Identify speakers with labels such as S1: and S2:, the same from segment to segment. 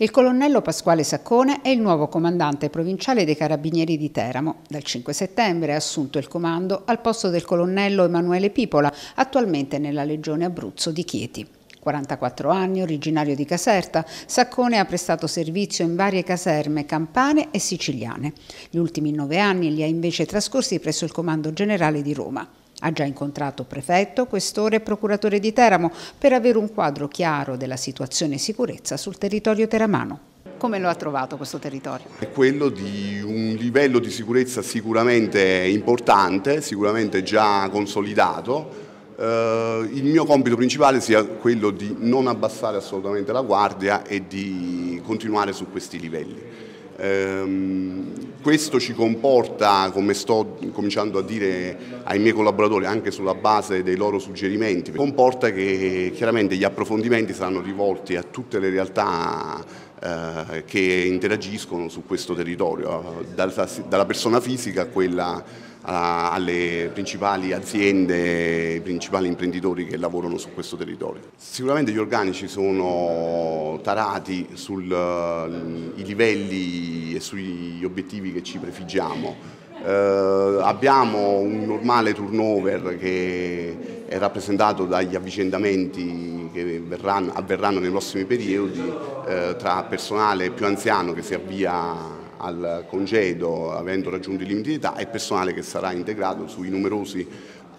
S1: Il colonnello Pasquale Saccone è il nuovo comandante provinciale dei Carabinieri di Teramo. Dal 5 settembre ha assunto il comando al posto del colonnello Emanuele Pipola, attualmente nella Legione Abruzzo di Chieti. 44 anni, originario di Caserta, Saccone ha prestato servizio in varie caserme campane e siciliane. Gli ultimi nove anni li ha invece trascorsi presso il Comando Generale di Roma. Ha già incontrato prefetto, questore e procuratore di Teramo per avere un quadro chiaro della situazione sicurezza sul territorio teramano. Come lo ha trovato questo territorio?
S2: È quello di un livello di sicurezza sicuramente importante, sicuramente già consolidato. Eh, il mio compito principale sia quello di non abbassare assolutamente la guardia e di continuare su questi livelli ehm, questo ci comporta, come sto cominciando a dire ai miei collaboratori, anche sulla base dei loro suggerimenti, comporta che chiaramente gli approfondimenti saranno rivolti a tutte le realtà eh, che interagiscono su questo territorio, dalla persona fisica a quella alle principali aziende, ai principali imprenditori che lavorano su questo territorio. Sicuramente gli organici sono tarati sui eh, livelli e sugli obiettivi che ci prefiggiamo. Eh, abbiamo un normale turnover che è rappresentato dagli avvicendamenti che verranno, avverranno nei prossimi periodi eh, tra personale più anziano che si avvia al congedo avendo raggiunto i limiti di età e personale che sarà integrato numerosi,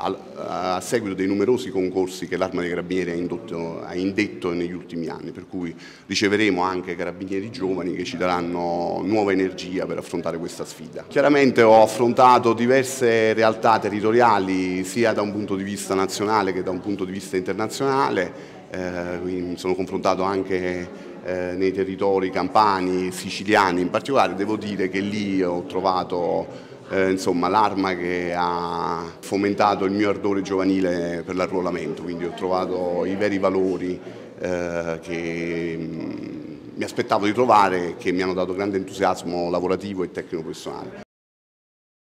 S2: al, a seguito dei numerosi concorsi che l'Arma dei Carabinieri ha, indotto, ha, indetto negli ultimi anni, per cui riceveremo anche carabinieri giovani che ci daranno nuova energia per affrontare questa sfida. Chiaramente ho affrontato diverse realtà territoriali sia da un punto di vista nazionale che da un punto di vista internazionale, eh, mi sono confrontato anche eh, nei territori campani, siciliani in particolare, devo dire che lì ho trovato eh, l'arma che ha fomentato il mio ardore giovanile per l'arruolamento, quindi ho trovato i veri valori eh, che mh,
S1: mm, mi aspettavo di trovare e che mi hanno dato grande entusiasmo lavorativo e tecnico-professionale.